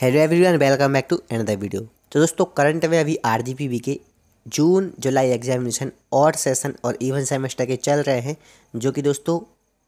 hello everyone welcome back to the video तो दोस्तों current में अभी आर के जून जुलाई एग्जामिनेशन और सेशन और इवन सेमेस्टर के चल रहे हैं जो कि दोस्तों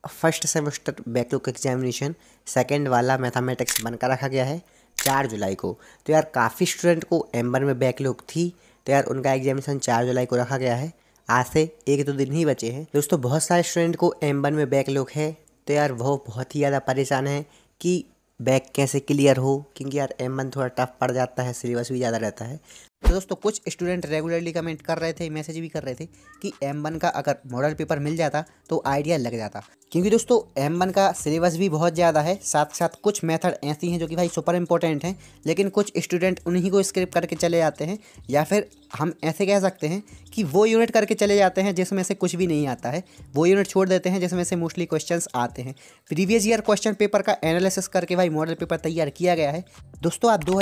first semester backlog examination second वाला मैथमेटिक्स बनकर रखा गया है चार जुलाई को तो यार काफ़ी स्टूडेंट को एम्बर में बैकलॉग थी तो यार उनका एग्जामिनेशन चार जुलाई को रखा गया है आज से एक दो दिन ही बचे हैं दोस्तों बहुत सारे स्टूडेंट को एम्बर में बैकलॉग है तो यार वो बहुत ही ज़्यादा परेशान है कि बैक कैसे क्लियर हो क्योंकि यार एम वन थोड़ा टफ पड़ जाता है सिलेबस भी ज़्यादा रहता है तो दोस्तों कुछ स्टूडेंट रेगुलरली कमेंट कर रहे थे मैसेज भी कर रहे थे कि एम वन का अगर मॉडल पेपर मिल जाता तो आइडिया लग जाता क्योंकि दोस्तों एम वन का सिलेबस भी बहुत ज़्यादा है साथ साथ कुछ मेथड ऐसी हैं जो कि भाई सुपर इंपॉर्टेंट हैं लेकिन कुछ स्टूडेंट उन्हीं को स्क्रिप करके चले जाते हैं या फिर हम ऐसे कह सकते हैं कि वो यूनिट करके चले जाते हैं जिसमें से कुछ भी नहीं आता है वो यूनिट छोड़ देते हैं जिसमें से मोस्टली क्वेश्चन आते हैं प्रीवियस ईयर क्वेश्चन पेपर का एनालिसिस करके भाई मॉडल पेपर तैयार किया गया है दोस्तों आप दो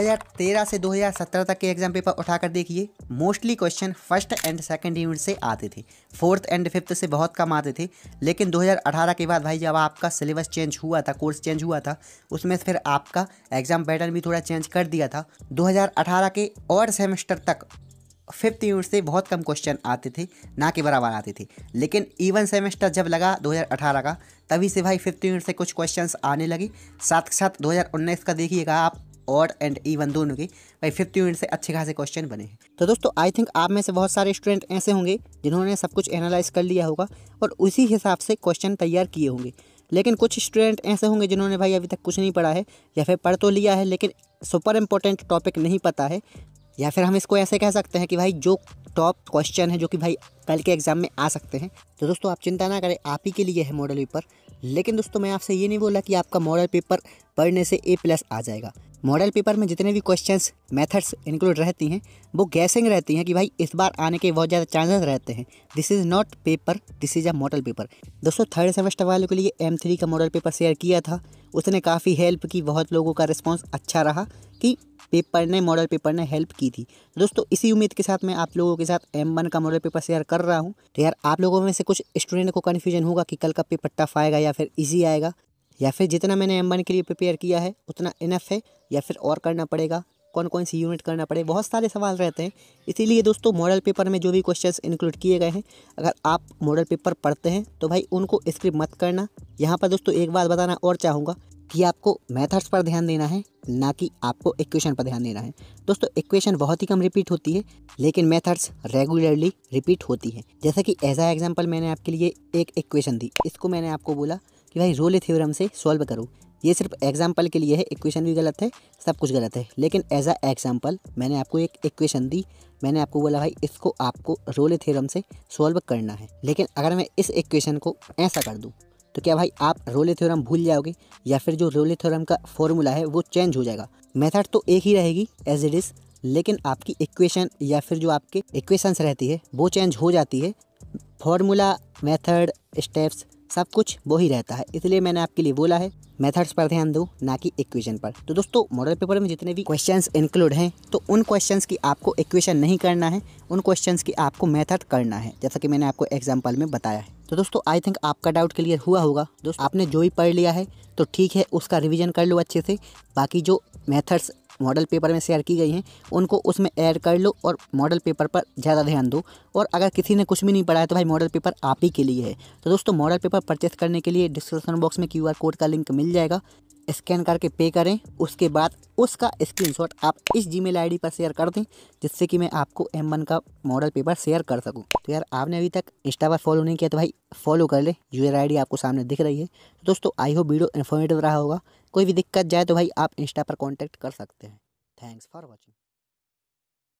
से दो तक के एग्जाम पेपर उठाकर देखिए mostly question first and second unit से आते थे फोर्थ एंड फिफ्थ से बहुत कम आते थे लेकिन 2018 के बाद भाई जब आपका सिलेबस चेंज हुआ था कोर्स चेंज हुआ था उसमें फिर आपका एग्ज़ाम पैटर्न भी थोड़ा चेंज कर दिया था 2018 के और सेमेस्टर तक फिफ्थ यूनिट से बहुत कम क्वेश्चन आते थे ना के बराबर आते थे लेकिन इवन सेमेस्टर जब लगा 2018 का तभी से भाई फिफ्थ यूनिट से कुछ क्वेश्चंस आने लगे साथ के साथ 2019 का देखिएगा आप ऑड एंड इवन दोनों के भाई फिफ्थ यूनिट से अच्छे खासे क्वेश्चन बने हैं तो दोस्तों आई थिंक आप में से बहुत सारे स्टूडेंट ऐसे होंगे जिन्होंने सब कुछ एनालाइज कर लिया होगा और उसी हिसाब से क्वेश्चन तैयार किए होंगे लेकिन कुछ स्टूडेंट ऐसे होंगे जिन्होंने भाई अभी तक कुछ नहीं पढ़ा है या फिर पढ़ तो लिया है लेकिन सुपर इम्पोर्टेंट टॉपिक नहीं पता है या फिर हम इसको ऐसे कह सकते हैं कि भाई जो टॉप क्वेश्चन है जो कि भाई कल के एग्ज़ाम में आ सकते हैं तो दोस्तों आप चिंता ना करें आप ही के लिए है मॉडल पेपर लेकिन दोस्तों मैं आपसे ये नहीं बोला कि आपका मॉडल पेपर पढ़ने से ए प्लस आ जाएगा मॉडल पेपर में जितने भी क्वेश्चंस मेथड्स इंक्लूड रहती हैं वो गैसिंग रहती हैं कि भाई इस बार आने के बहुत ज़्यादा चांसेस रहते हैं this is not paper this is a model paper दोस्तों थर्ड सेमेस्टर वालों के लिए एम थ्री का मॉडल पेपर शेयर किया था उसने काफ़ी हेल्प की बहुत लोगों का रिस्पॉन्स अच्छा रहा कि पेपर ने मॉडल पेपर ने हेल्प की थी दोस्तों इसी उम्मीद के साथ मैं आप लोगों के साथ एम वन का मॉडल पेपर शेयर कर रहा हूँ तो यार आप लोगों में से कुछ स्टूडेंट को कन्फ्यूजन होगा कि कल का पेपर टफ आएगा या फिर ईजी आएगा या फिर जितना मैंने एम वन के लिए प्रिपेयर किया है उतना इनफ है या फिर और करना पड़ेगा कौन कौन सी यूनिट करना पड़े बहुत सारे सवाल रहते हैं इसीलिए दोस्तों मॉडल पेपर में जो भी क्वेश्चंस इंक्लूड किए गए हैं अगर आप मॉडल पेपर पढ़ते हैं तो भाई उनको स्क्रिप मत करना यहाँ पर दोस्तों एक बात बताना और चाहूँगा कि आपको मैथड्स पर ध्यान देना है ना कि आपको इक्वेशन पर ध्यान देना है दोस्तों इक्वेशन बहुत ही कम रिपीट होती है लेकिन मेथड्स रेगुलरली रिपीट होती है जैसा कि एज एग्जाम्पल मैंने आपके लिए एक इक्वेशन दी इसको मैंने आपको बोला कि भाई रोले थ्योरम से सॉल्व करो ये सिर्फ एग्जाम्पल के लिए है इक्वेशन भी गलत है सब कुछ गलत है लेकिन एज अ एग्जाम्पल मैंने आपको एक इक्वेशन दी मैंने आपको बोला भाई इसको आपको रोले थ्योरम से सॉल्व करना है लेकिन अगर मैं इस इक्वेशन को ऐसा कर दूँ तो क्या भाई आप रोले थ्योरम भूल जाओगे या फिर जो रोले थ्योरम का फॉर्मूला है वो चेंज हो जाएगा मेथड तो एक ही रहेगी एज इट इज़ लेकिन आपकी इक्वेशन या फिर जो आपके इक्वेशंस रहती है वो चेंज हो जाती है फॉर्मूला मेथड स्टेप्स सब कुछ वो ही रहता है इसलिए मैंने आपके लिए बोला है मेथड्स पर ध्यान दो ना कि इक्वेशन पर तो दोस्तों मॉडल पेपर में जितने भी क्वेश्चंस इंक्लूड हैं तो उन क्वेश्चंस की आपको इक्वेशन नहीं करना है उन क्वेश्चंस की आपको मेथड करना है जैसा कि मैंने आपको एग्जाम्पल में बताया है तो दोस्तों आई थिंक आपका डाउट क्लियर हुआ होगा दोस्तों आपने जो भी पढ़ लिया है तो ठीक है उसका रिविजन कर लो अच्छे से बाकी जो मैथड्स मॉडल पेपर में शेयर की गई हैं उनको उसमें ऐड कर लो और मॉडल पेपर पर ज़्यादा ध्यान दो और अगर किसी ने कुछ भी नहीं पढ़ा है तो भाई मॉडल पेपर आप ही के लिए है तो दोस्तों मॉडल पेपर परचेस करने के लिए डिस्क्रिप्शन बॉक्स में क्यू कोड का लिंक मिल जाएगा स्कैन करके पे करें उसके बाद उसका स्क्रीनशॉट आप इस जीमेल आईडी पर शेयर कर दें जिससे कि मैं आपको एम वन का मॉडल पेपर शेयर कर सकूं तो यार आपने अभी तक इंस्टा पर फॉलो नहीं किया तो भाई फॉलो कर ले यूजर आईडी आपको सामने दिख रही है तो दोस्तों आई हो वीडियो इन्फॉर्मेटिव रहा होगा कोई भी दिक्कत जाए तो भाई आप इंस्टा पर कॉन्टैक्ट कर सकते हैं थैंक्स फॉर वॉचिंग